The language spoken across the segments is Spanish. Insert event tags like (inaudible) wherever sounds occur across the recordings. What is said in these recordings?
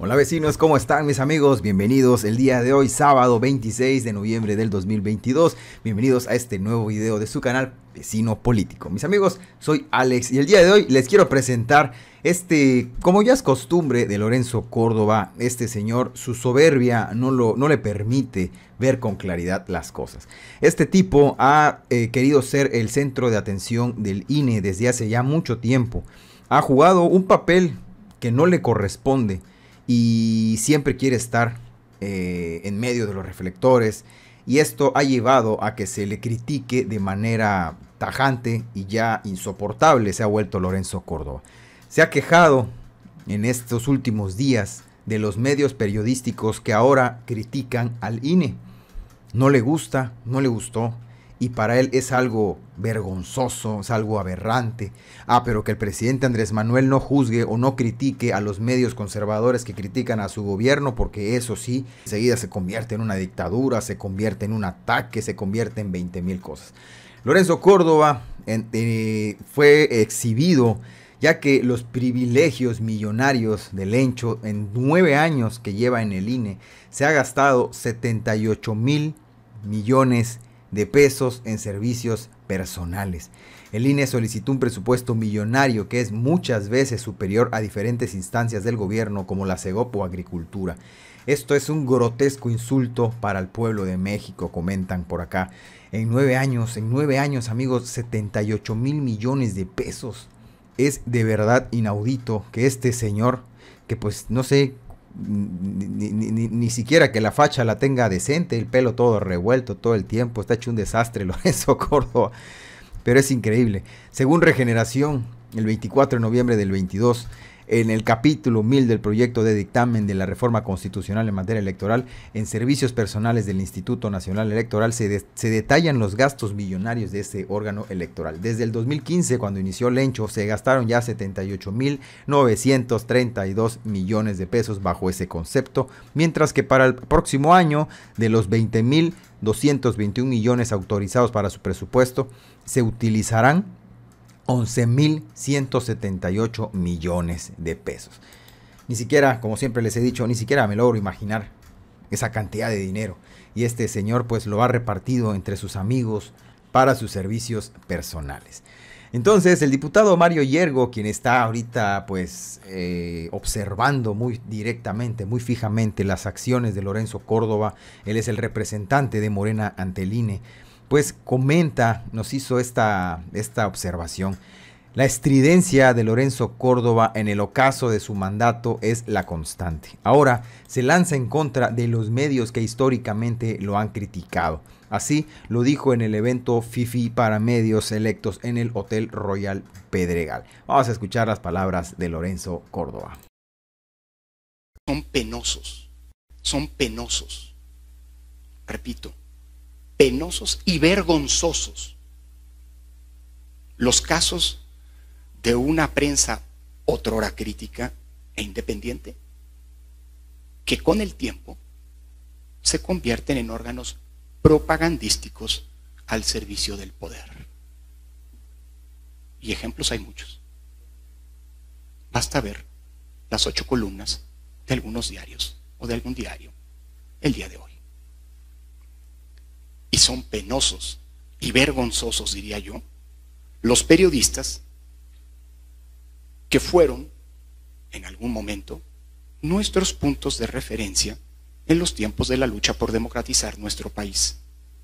Hola vecinos, ¿cómo están mis amigos? Bienvenidos el día de hoy, sábado 26 de noviembre del 2022. Bienvenidos a este nuevo video de su canal Vecino Político. Mis amigos, soy Alex y el día de hoy les quiero presentar este, como ya es costumbre de Lorenzo Córdoba, este señor, su soberbia no, lo, no le permite ver con claridad las cosas. Este tipo ha eh, querido ser el centro de atención del INE desde hace ya mucho tiempo. Ha jugado un papel que no le corresponde y siempre quiere estar eh, en medio de los reflectores. Y esto ha llevado a que se le critique de manera tajante y ya insoportable se ha vuelto Lorenzo Córdoba. Se ha quejado en estos últimos días de los medios periodísticos que ahora critican al INE. No le gusta, no le gustó, y para él es algo vergonzoso, es algo aberrante. Ah, pero que el presidente Andrés Manuel no juzgue o no critique a los medios conservadores que critican a su gobierno, porque eso sí, enseguida se convierte en una dictadura, se convierte en un ataque, se convierte en 20 mil cosas. Lorenzo Córdoba eh, fue exhibido ya que los privilegios millonarios de Lencho en nueve años que lleva en el INE se ha gastado 78 mil millones de pesos en servicios personales. El INE solicitó un presupuesto millonario que es muchas veces superior a diferentes instancias del gobierno como la CEGOP Agricultura. Esto es un grotesco insulto para el pueblo de México, comentan por acá. En nueve años, en nueve años amigos, 78 mil millones de pesos. Es de verdad inaudito que este señor, que pues no sé ni, siquiera que la facha la tenga decente, el pelo todo revuelto todo el tiempo, está hecho un desastre (laughs) Lorenzo Córdoba, pero es increíble. Según Regeneración, el 24 de noviembre del 22, en el capítulo 1000 del proyecto de dictamen de la reforma constitucional en materia electoral en servicios personales del Instituto Nacional Electoral se, detallan los gastos millonarios de este órgano electoral. Desde el 2015, cuando inició Lencho, se gastaron ya 78.932 millones de pesos bajo ese concepto, mientras que para el próximo año, de los 20.221 millones autorizados para su presupuesto, se utilizarán 11.178 millones de pesos. Ni siquiera, como siempre les he dicho, ni siquiera me logro imaginar esa cantidad de dinero. Y este señor pues lo ha repartido entre sus amigos para sus servicios personales. Entonces el diputado Mario Yergo, quien está ahorita pues eh, observando muy directamente, muy fijamente las acciones de Lorenzo Córdoba, él es el representante de Morena Anteline pues comenta, nos hizo esta, esta observación. La estridencia de Lorenzo Córdoba en el ocaso de su mandato es la constante. Ahora se lanza en contra de los medios que históricamente lo han criticado. Así lo dijo en el evento FIFI para medios electos en el Hotel Royal Pedregal. Vamos a escuchar las palabras de Lorenzo Córdoba. Son penosos, son penosos. Repito, penosos y vergonzosos los casos de una prensa otrora crítica e independiente que con el tiempo se convierten en órganos propagandísticos al servicio del poder. Y ejemplos hay muchos. Basta ver las ocho columnas de algunos diarios o de algún diario el día de hoy son penosos y vergonzosos, diría yo, los periodistas que fueron, en algún momento, nuestros puntos de referencia en los tiempos de la lucha por democratizar nuestro país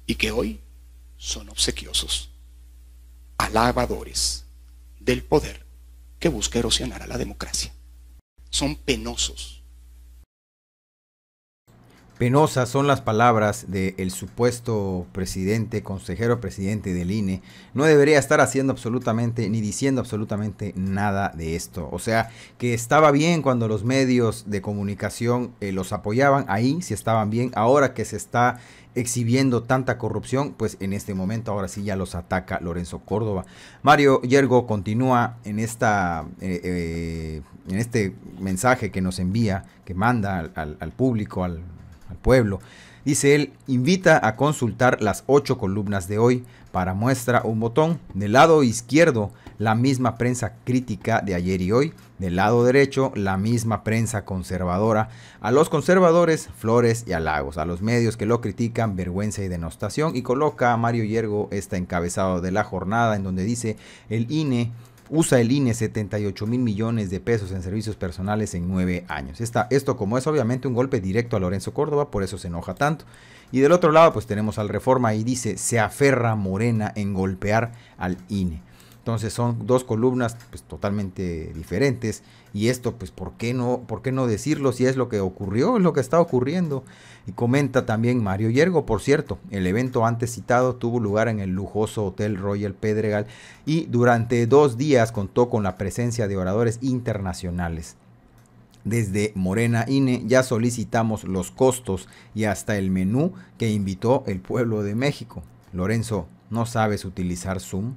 y que hoy son obsequiosos, alabadores del poder que busca erosionar a la democracia. Son penosos Penosas son las palabras del supuesto presidente, consejero presidente del INE. No debería estar haciendo absolutamente ni diciendo absolutamente nada de esto. O sea, que estaba bien cuando los medios de comunicación eh, los apoyaban, ahí si estaban bien. Ahora que se está exhibiendo tanta corrupción, pues en este momento ahora sí ya los ataca Lorenzo Córdoba. Mario Yergo continúa en, esta, eh, eh, en este mensaje que nos envía, que manda al público, al pueblo. Dice él, invita a consultar las ocho columnas de hoy. Para muestra un botón, del lado izquierdo la misma prensa crítica de ayer y hoy, del lado derecho la misma prensa conservadora. A los conservadores, flores y halagos. A los medios que lo critican, vergüenza y denostación. Y coloca a Mario Yergo este encabezado de la jornada en donde dice, el INE usa el INE 78 mil millones de pesos en servicios personales en nueve años. esto como es obviamente un golpe directo a Lorenzo Córdoba, por eso se enoja tanto. Y del otro lado pues tenemos al Reforma y dice, se aferra Morena en golpear al INE. Entonces son dos columnas pues, totalmente diferentes y esto pues ¿por qué, no, por qué no decirlo si es lo que ocurrió, es lo que está ocurriendo. Y comenta también Mario Yergo, por cierto, el evento antes citado tuvo lugar en el lujoso Hotel Royal Pedregal y durante dos días contó con la presencia de oradores internacionales. Desde Morena INE ya solicitamos los costos y hasta el menú que invitó el pueblo de México. Lorenzo, ¿no sabes utilizar Zoom?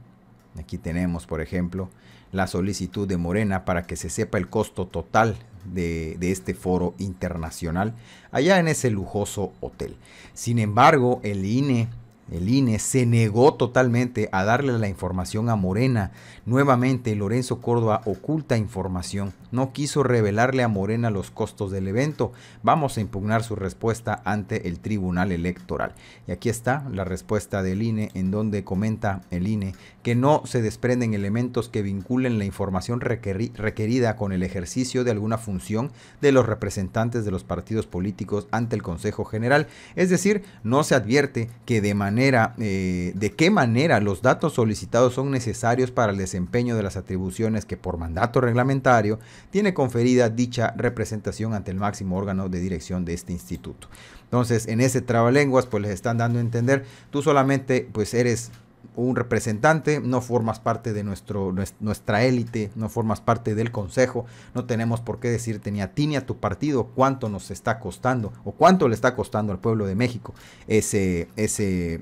Aquí tenemos, por ejemplo, la solicitud de Morena para que se sepa el costo total de, este foro internacional allá en ese lujoso hotel. Sin embargo, el INE el INE se negó totalmente a darle la información a Morena. Nuevamente, Lorenzo Córdoba oculta información. No quiso revelarle a Morena los costos del evento. Vamos a impugnar su respuesta ante el Tribunal Electoral. Y aquí está la respuesta del INE en donde comenta el INE que no se desprenden elementos que vinculen la información requerida con el ejercicio de alguna función de los representantes de los partidos políticos ante el Consejo General. Es decir, no se advierte que de manera eh, de qué manera los datos solicitados son necesarios para el desempeño de las atribuciones que por mandato reglamentario tiene conferida dicha representación ante el máximo órgano de dirección de este instituto. Entonces, en ese trabalenguas, pues les están dando a entender, tú solamente pues eres un representante, no formas parte de nuestro, nuestra élite, no formas parte del consejo, no tenemos por qué decirte ni a ti ni a tu partido cuánto nos está costando o cuánto le está costando al pueblo de México ese, ese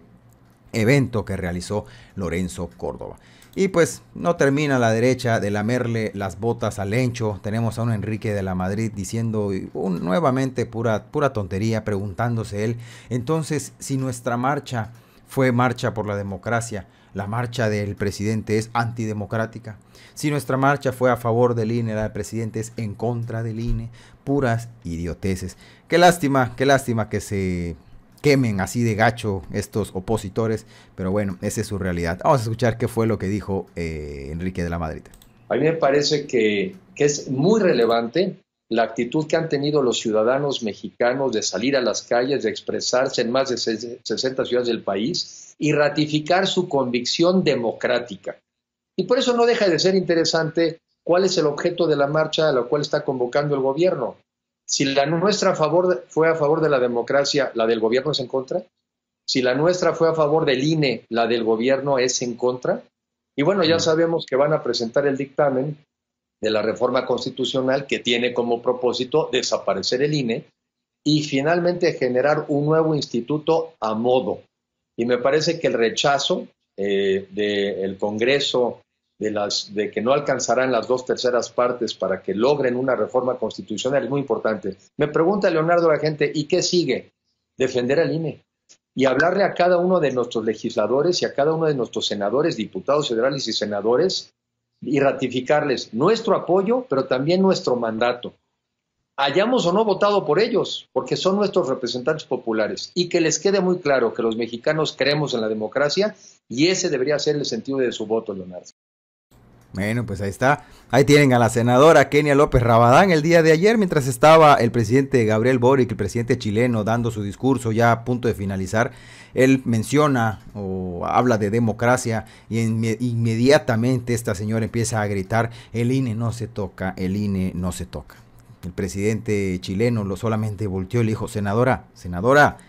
evento que realizó Lorenzo Córdoba. Y pues no termina la derecha de lamerle las botas al encho Tenemos a un Enrique de la Madrid diciendo nuevamente pura, pura tontería, preguntándose él. Entonces, si nuestra marcha fue marcha por la democracia, la marcha del presidente es antidemocrática. Si nuestra marcha fue a favor del INE, la del presidente es en contra del INE, puras idioteces. Qué lástima, qué lástima que se quemen así de gacho estos opositores, pero bueno, esa es su realidad. Vamos a escuchar qué fue lo que dijo eh, Enrique de la Madrid. A mí me parece que es muy relevante la actitud que han tenido los ciudadanos mexicanos de salir a las calles, de expresarse en más de 60 ciudades del país y ratificar su convicción democrática. Y por eso no deja de ser interesante cuál es el objeto de la marcha a la cual está convocando el gobierno. Si la nuestra a favor, fue a favor de la democracia, la del gobierno es en contra. Si la nuestra fue a favor del INE, la del gobierno es en contra. Y bueno, ya mm. sabemos que van a presentar el dictamen de la reforma constitucional que tiene como propósito desaparecer el INE y finalmente generar un nuevo instituto a modo. Y me parece que el rechazo eh, del Congreso de, las, de que no alcanzarán las dos terceras partes para que logren una reforma constitucional es muy importante. Me pregunta Leonardo la gente, ¿y qué sigue? Defender al INE y hablarle a cada uno de nuestros legisladores y a cada uno de nuestros senadores, diputados federales y senadores, y ratificarles nuestro apoyo, pero también nuestro mandato. Hayamos o no votado por ellos, porque son nuestros representantes populares, y que les quede muy claro que los mexicanos creemos en la democracia y ese debería ser el sentido de su voto, Leonardo. Bueno, pues ahí está. Ahí tienen a la senadora Kenia López Rabadán el día de ayer, mientras estaba el presidente Gabriel Boric, el presidente chileno, dando su discurso ya a punto de finalizar. Él menciona o habla de democracia y inmediatamente esta señora empieza a gritar, el INE no se toca, el INE no se toca. El presidente chileno lo solamente volteó y le dijo, senadora, senadora,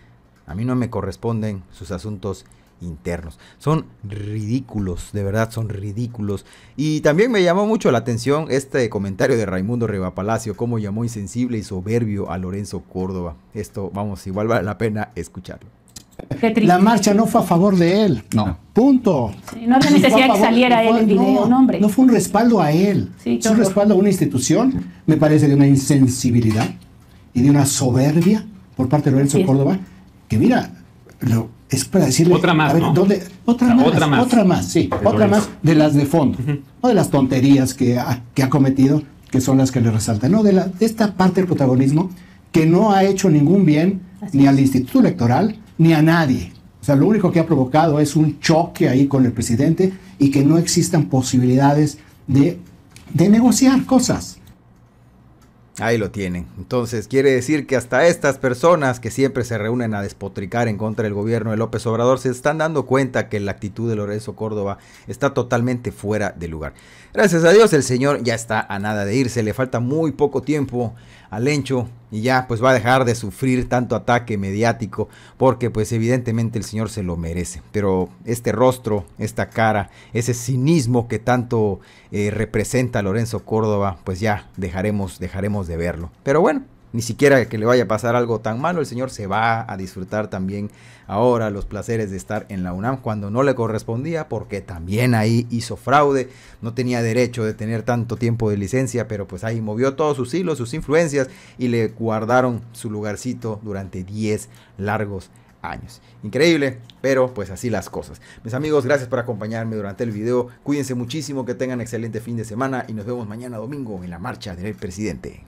a mí no me corresponden sus asuntos internos. Son ridículos, de verdad, son ridículos. Y también me llamó mucho la atención este comentario de Raimundo Reba cómo llamó insensible y soberbio a Lorenzo Córdoba. Esto, vamos, igual vale la pena escucharlo. La marcha no fue a favor de él. No. Punto. no necesidad que saliera él en video, nombre. No fue un respaldo a él. Sí, es un respaldo a una institución. Me parece de una insensibilidad y de una soberbia por parte de Lorenzo Córdoba. Que mira, lo, es para decirle. Otra ah, más. Otra, más, otra, más, sí. otra más de las de fondo. No de las tonterías que ha, cometido, que son las que le resaltan. No, de, la, de esta parte del protagonismo que no ha hecho ningún bien ni al Instituto Electoral ni a nadie. O sea, lo único que ha provocado es un choque ahí con el presidente y que no existan posibilidades de, de negociar cosas. Ahí lo tienen. Entonces, quiere decir que hasta estas personas que siempre se reúnen a despotricar en contra del gobierno de López Obrador se están dando cuenta que la actitud de Lorenzo Córdoba está totalmente fuera de lugar. Gracias a Dios, el señor ya está a nada de irse. Le falta muy poco tiempo al Encho y ya pues va a dejar de sufrir tanto ataque mediático porque pues evidentemente el señor se lo merece. Pero este rostro, esta cara, ese cinismo que tanto eh, representa Lorenzo Córdoba, pues ya dejaremos, dejaremos de verlo. Pero bueno, ni siquiera que le vaya a pasar algo tan malo, el señor se va a disfrutar también ahora los placeres de estar en la UNAM cuando no le correspondía, porque también ahí hizo fraude, no tenía derecho de tener tanto tiempo de licencia, pero pues ahí movió todos sus hilos, sus influencias y le guardaron su lugarcito durante 10 largos años. Increíble, pero pues así las cosas. Mis amigos, gracias por acompañarme durante el video. Cuídense muchísimo, que tengan excelente fin de semana y nos vemos mañana domingo en la marcha del presidente.